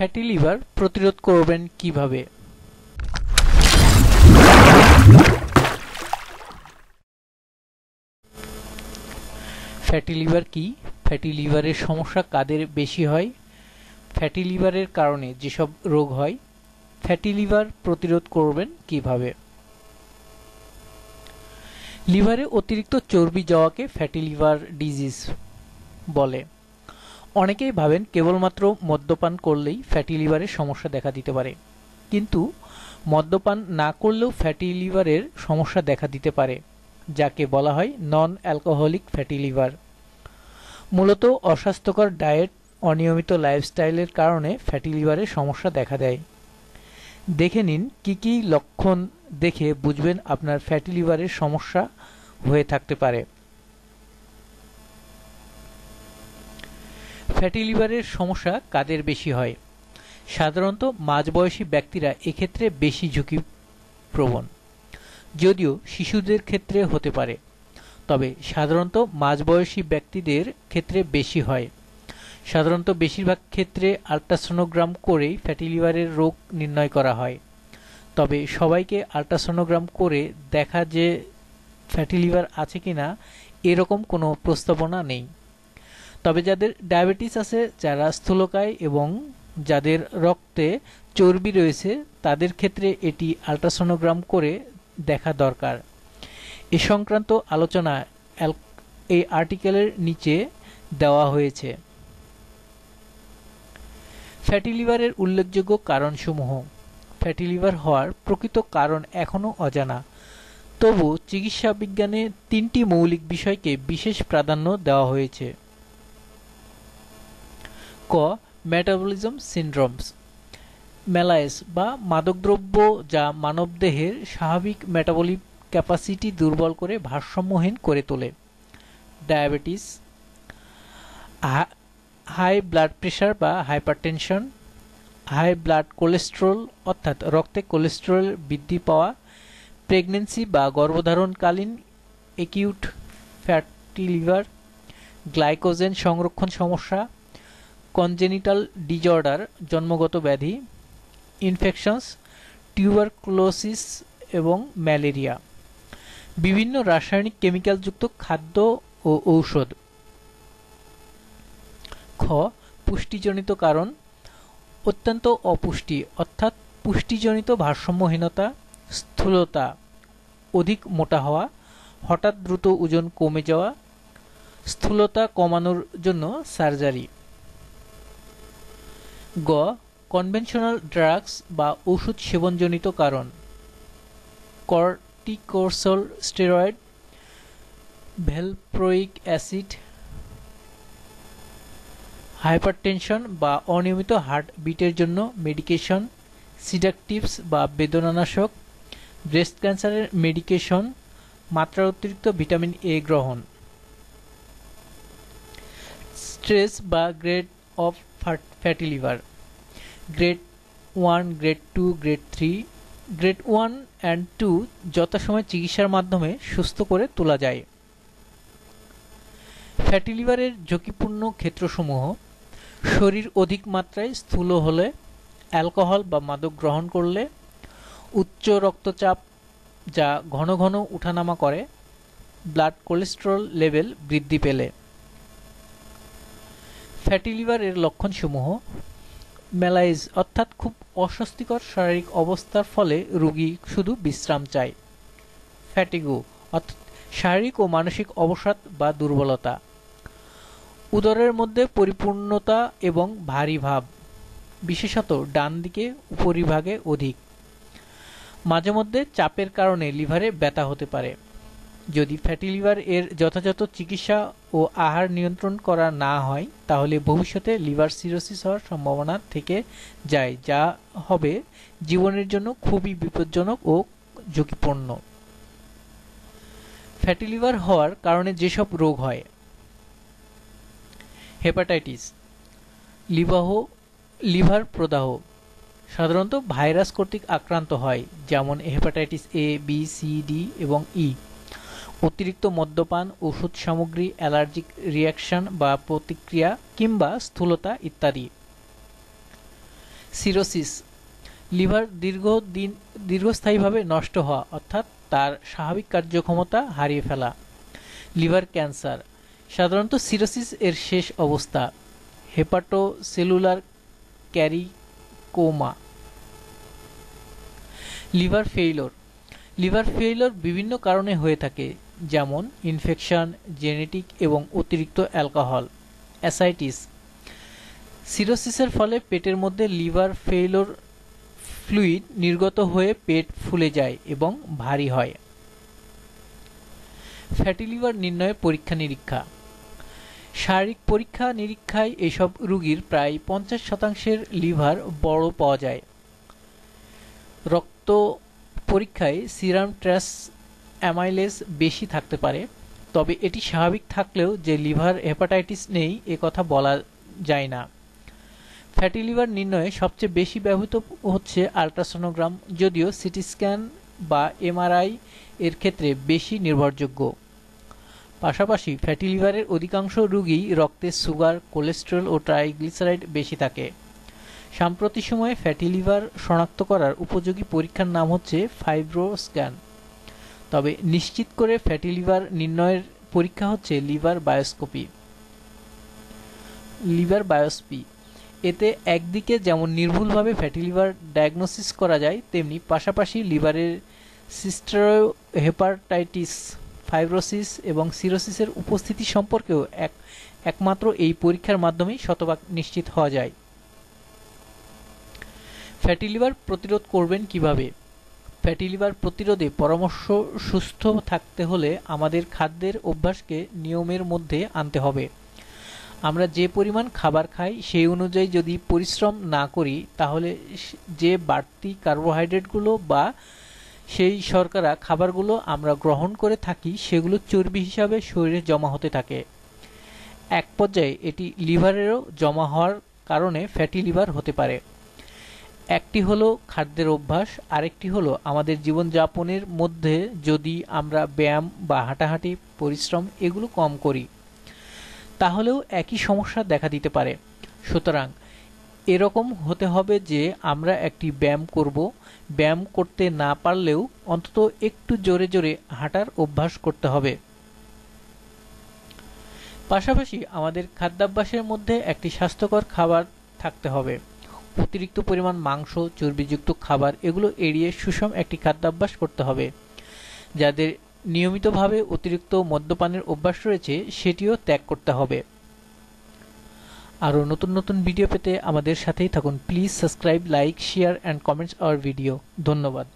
Fatty liver প্রতিরোধ করবেন কিভাবে ফ্যাটি লিভার কি ফ্যাটি লিভারের সমস্যা কাদের বেশি হয় ফ্যাটি লিভারের কারণে যেসব রোগ হয় ফ্যাটি লিভার প্রতিরোধ করবেন কিভাবে লিভারে অতিরিক্ত চর্বি যাওয়াকে ফ্যাটি লিভার ডিজিজ বলে অনেকেই ভাবেন কেবলমাত্র মদ্যপান করলেই ফ্যাটি লিভারের সমস্যা দেখা দিতে পারে কিন্তু মদ্যপান না করলেও ফ্যাটি লিভারের সমস্যা দেখা দিতে পারে যাকে বলা হয় নন অ্যালকোহলিক ফ্যাটি লিভার মূলত অস্বাস্থ্যকর ডায়েট অনিয়মিত লাইফস্টাইলের কারণে ফ্যাটি লিভারের সমস্যা দেখা দেয় দেখে নিন কি কি লক্ষণ দেখে বুঝবেন আপনার ফ্যাটি লিভারের সমস্যা হয়ে থাকতে পারে ফ্যাটি লিভারের সমস্যা কাদের বেশি হয় সাধারণত মাঝবয়সী ব্যক্তিরা এক্ষেত্রে বেশি ঝুঁকি প্রবণ যদিও শিশুদের ক্ষেত্রে হতে পারে তবে সাধারণত মাঝবয়সী ব্যক্তিদের ক্ষেত্রে বেশি হয় সাধারণত বেশিরভাগ ক্ষেত্রে আল্ট্রাসোনোগ্রাম করেই ফ্যাটি লিভারের রোগ নির্ণয় করা হয় তবে সবাইকে আল্ট্রাসোনোগ্রাম করে দেখা যে ফ্যাটি লিভার আছে কি না এরকম কোনো প্রস্তাবনা নেই তবে যাদের ডায়াবেটিস আছে যারা স্থূলকায় এবং যাদের রক্তে চর্বি রয়েছে তাদের ক্ষেত্রে এটি আলট্রাসোনোগ্রাম করে দেখা দরকার এ সংক্রান্ত আলোচনা এই আর্টিকেলের নিচে দেওয়া হয়েছে ফ্যাটি লিভারের উল্লেখযোগ্য কারণসমূহ ফ্যাটি লিভার হওয়ার প্রকৃত কারণ এখনও অজানা তবু চিকিৎসা বিজ্ঞানে তিনটি মৌলিক বিষয়কে বিশেষ প্রাধান্য দেওয়া হয়েছে ক মেটাবলিজম সিন্ড্রোমস মেলায়েস বা মাদকদ্রব্য যা মানবদেহের স্বাভাবিক মেটাবলিক ক্যাপাসিটি দুর্বল করে ভারসাম্যহীন করে তোলে ডায়াবেটিস হাই ব্লাড প্রেশার বা হাইপারটেনশন হাই ব্লাড কোলেস্ট্রল অর্থাৎ রক্তে কোলেস্ট্রল বৃদ্ধি পাওয়া প্রেগনেন্সি বা গর্ভধারণকালীন একিউট ফ্যাটি লিভার গ্লাইকোজেন সংরক্ষণ সমস্যা কনজেনিটাল ডিজর্ডার জন্মগত ব্যাধি ইনফেকশনস টিউবারক্লোসিস এবং ম্যালেরিয়া বিভিন্ন রাসায়নিক কেমিক্যালযুক্ত খাদ্য ও ঔষধ খ পুষ্টিজনিত কারণ অত্যন্ত অপুষ্টি অর্থাৎ পুষ্টিজনিত ভারসাম্যহীনতা স্থূলতা অধিক মোটা হওয়া হঠাৎ দ্রুত ওজন কমে যাওয়া স্থূলতা কমানোর জন্য সার্জারি গ কনভেনশনাল ড্রাগস বা ওষুধ সেবনজনিত কারণ cortisol steroid valproic acid hypertension বা অনিয়মিত হার্ট বিটের জন্য মেডিকেশন সিডাকটিভস বা বেদনানাশক ব্রেস্ট ক্যান্সারের মেডিকেশন মাত্রা অতিরিক্ত ভিটামিন এ গ্রহণ স্ট্রেস বা grade of fatty liver grade one grade two grade three grade one and two যথাসময়ে চিকিৎসার মাধ্যমে সুস্থ করে তোলা যায় ফ্যাটি লিভারের ঝুঁকিপূর্ণ ক্ষেত্রসমূহ শরীর অধিক মাত্রায় স্থূল হলে অ্যালকোহল বা মাদক গ্রহণ করলে উচ্চ রক্তচাপ যা ঘন ঘন উঠানামা করে ব্লাড কোলেস্ট্রল লেভেল বৃদ্ধি পেলে ফ্যাটি লিভারের লক্ষণসমূহ মেলাইজ অর্থাৎ খুব অস্বস্তিকর শারীরিক অবস্থার ফলে রোগী শুধু বিশ্রাম চায় ফ্যাটিগো অর্থাৎ শারীরিক ও মানসিক অবসাদ বা দুর্বলতা উদরের মধ্যে পরিপূর্ণতা এবং ভারী ভাব বিশেষত ডান দিকে উপরিভাগে অধিক মাঝে মধ্যে চাপের কারণে লিভারে ব্যথা হতে পারে যদি ফ্যাটি লিভার এর যথাযথ চিকিৎসা ও আহার নিয়ন্ত্রণ করা না হয় তাহলে ভবিষ্যতে লিভার সিরোসিস হওয়ার সম্ভাবনা থেকে যায় যা হবে জীবনের জন্য খুবই বিপজ্জনক ও ঝুঁকিপূর্ণ ফ্যাটি লিভার হওয়ার কারণে যেসব রোগ হয় হেপাটাইটিস লিভাহ লিভার প্রদাহ সাধারণত ভাইরাস কর্তৃক আক্রান্ত হয় যেমন hepatitis A B C D এবং ই e। অতিরিক্ত মদ্যপান ওষুধ সামগ্রী অ্যালার্জিক রিয়াকশন বা প্রতিক্রিয়া কিংবা স্থূলতা ইত্যাদি সিরোসিস লিভার দীর্ঘদিন দীর্ঘস্থায়ীভাবে নষ্ট হওয়া অর্থাৎ তার স্বাভাবিক কার্যক্ষমতা হারিয়ে ফেলা লিভার ক্যান্সার সাধারণত সিরোসিস এর শেষ অবস্থা hepatocellular carcinoma liver failure liver failure বিভিন্ন কারণে হয়ে থাকে যেমন ইনফেকশন জেনেটিক এবং অতিরিক্ত অ্যালকোহল অ্যাসাইটিস সিরোসিসের ফলে পেটের মধ্যে লিভার ফেলোর ফ্লুইড নির্গত হয়ে পেট ফুলে যায় এবং ভারী হয় ফ্যাটি লিভার নির্ণয়ে পরীক্ষা নিরীক্ষা শারীরিক পরীক্ষা নিরীক্ষায় এসব রুগীর প্রায় পঞ্চাশ শতাংশের লিভার বড় পাওয়া যায় রক্ত পরীক্ষায় সিরাম ট্রাস অ্যামাইলেজ বেশি থাকতে পারে তবে এটি স্বাভাবিক থাকলেও যে লিভার হেপাটাইটিস নেই এ কথা বলা যায় না ফ্যাটি লিভার নির্ণয়ে সবচেয়ে বেশি ব্যবহৃত হচ্ছে আলট্রাসোনোগ্রাম যদিও সিটি স্ক্যান বা এমআরআই এর ক্ষেত্রে বেশি নির্ভরযোগ্য পাশাপাশি ফ্যাটি লিভারের অধিকাংশ রোগী রক্তে সুগার কোলেস্টেরল ও ট্রাইগ্লিসারাইড বেশি থাকে সাম্প্রতিক সময়ে ফ্যাটি লিভার শনাক্ত করার উপযোগী পরীক্ষার নাম হচ্ছে ফাইব্রো স্ক্যান তবে নিশ্চিত করে ফ্যাটি লিভার নির্ণয়ের পরীক্ষা হচ্ছে লিভার বায়োস্কোপি লিভার বায়োস্পি এতে একদিকে যেমন নির্ভুলভাবে ফ্যাটি লিভার ডায়াগনোসিস করা যায় তেমনি পাশাপাশি লিভারের সিস্টেরো হেপাটাইটিস ফাইব্রোসিস এবং সিরোসিসের উপস্থিতি সম্পর্কেও এক একমাত্র এই পরীক্ষার মাধ্যমেই শতভাগ নিশ্চিত হওয়া যায় ফ্যাটি লিভার প্রতিরোধ করবেন কিভাবে ফ্যাটি লিভার প্রতিরোধে পরামর্শ সুস্থ থাকতে হলে আমাদের খাদ্যের অভ্যাসকে নিয়মের মধ্যে আনতে হবে আমরা যে পরিমাণ খাবার খাই সেই অনুযায়ী যদি পরিশ্রম না করি তাহলে যে বাড়তি কার্বোহাইড্রেটগুলো বা সেই শর্করা খাবারগুলো আমরা গ্রহণ করে থাকি সেগুলো চর্বি হিসাবে শরীরে জমা হতে থাকে এক পর্যায়ে এটি লিভারেরও জমা হওয়ার কারণে ফ্যাটি লিভার হতে পারে একটি হলো খাদ্যের অভ্যাস আরেকটি হলো আমাদের জীবনযাপনের মধ্যে যদি আমরা ব্যায়াম বা হাঁটাহাঁটি পরিশ্রম এগুলো কম করি তাহলেও একই সমস্যা দেখা দিতে পারে সুতরাং এরকম হতে হবে যে আমরা একটি ব্যায়াম করব ব্যায়াম করতে না পারলেও অন্তত একটু জোরে জোরে হাঁটার অভ্যাস করতে হবে পাশাপাশি আমাদের খাদ্যাভ্যাসের মধ্যে একটি স্বাস্থ্যকর খাবার থাকতে হবে অতিরিক্ত পরিমাণ মাংস চর্বিযুক্ত খাবার এগুলো এড়িয়ে সুষম একটি খাদ্যাভ্যাস করতে হবে যাদের নিয়মিতভাবে অতিরিক্ত মদ্যপানের অভ্যাস রয়েছে সেটিও ত্যাগ করতে হবে আরও নতুন নতুন ভিডিও পেতে আমাদের সাথেই থাকুন please subscribe like share and comments our video ধন্যবাদ